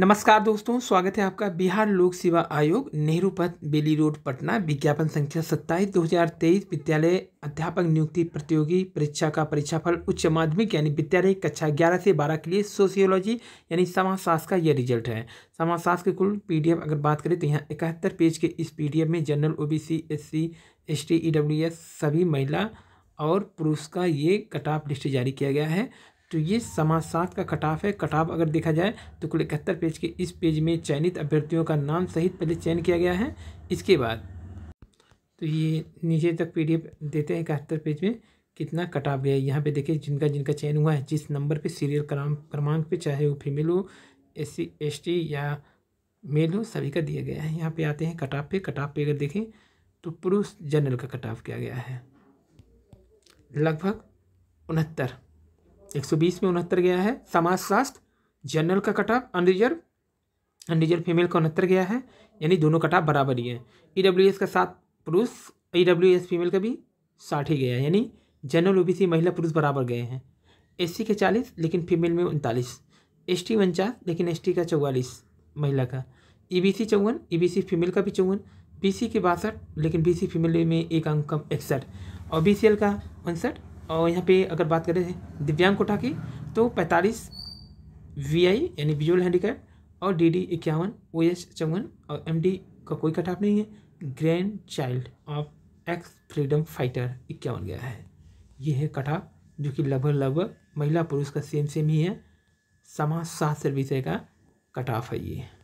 नमस्कार दोस्तों स्वागत है आपका बिहार लोक सेवा आयोग नेहरू पथ बेली रोड पटना विज्ञापन संख्या सत्ताईस 2023 विद्यालय अध्यापक नियुक्ति प्रतियोगी परीक्षा का परीक्षाफल उच्च माध्यमिक यानी विद्यालय कक्षा 11 से 12 के लिए सोशियोलॉजी यानी समाजशास्त्र का यह रिजल्ट है समाजशास्त्र के कुल पीडीएफ अगर बात करें तो यहाँ इकहत्तर पेज के इस पी में general O B C S C S T E W S सभी महिला और पुरुष का ये कटाप लिस्ट जारी किया गया है तो ये समाज सात का कटाफ है कटाव अगर देखा जाए तो कुल इकहत्तर पेज के इस पेज में चयनित अभ्यर्थियों का नाम सहित पहले चयन किया गया है इसके बाद तो ये नीचे तक पी देते हैं इकहत्तर पेज में कितना कटाव गया है यहाँ पे देखिए जिनका जिनका चयन हुआ है जिस नंबर पे सीरियल क्रमांक पर चाहे वो फीमेल हो एस सी एस टी या मेल हो सभी का दिया गया है यहाँ पे आते हैं कटाव पे कटाव पे अगर देखें तो पुरुष जनरल का कटाव किया गया है लगभग उनहत्तर 120 में उनहत्तर गया है समाजशास्त्र जनरल का कटाप अनरिजर्व अनरिजर्व फीमेल का उनहत्तर गया है यानी दोनों कटाप बराबर ही है ई e का सात पुरुष ई e फीमेल का भी साठ ही गया है यानी जनरल सी महिला पुरुष बराबर गए हैं सी के चालीस लेकिन फीमेल में उनतालीस एस टी उनचास लेकिन एस का चौवालीस महिला का ई बी सी चौवन ई बी सी फीमेल का भी चौवन बी सी के बासठ लेकिन बी सी फीमेल में एक अंक कम इकसठ और बी सी एल का उनसठ और यहाँ पे अगर बात करें दिव्यांग कोटा की तो पैंतालीस वी आई यानी विजुअल हैंडीकैप और डी डी इक्यावन ओ एस चौवन और एम डी का कोई कटाप नहीं है grandchild of ex freedom fighter इक्यावन गया है ये है कटाप जो कि लगभग लगभग महिला पुरुष का सेम सेम ही है समाज सात विषय का कटाफ है ये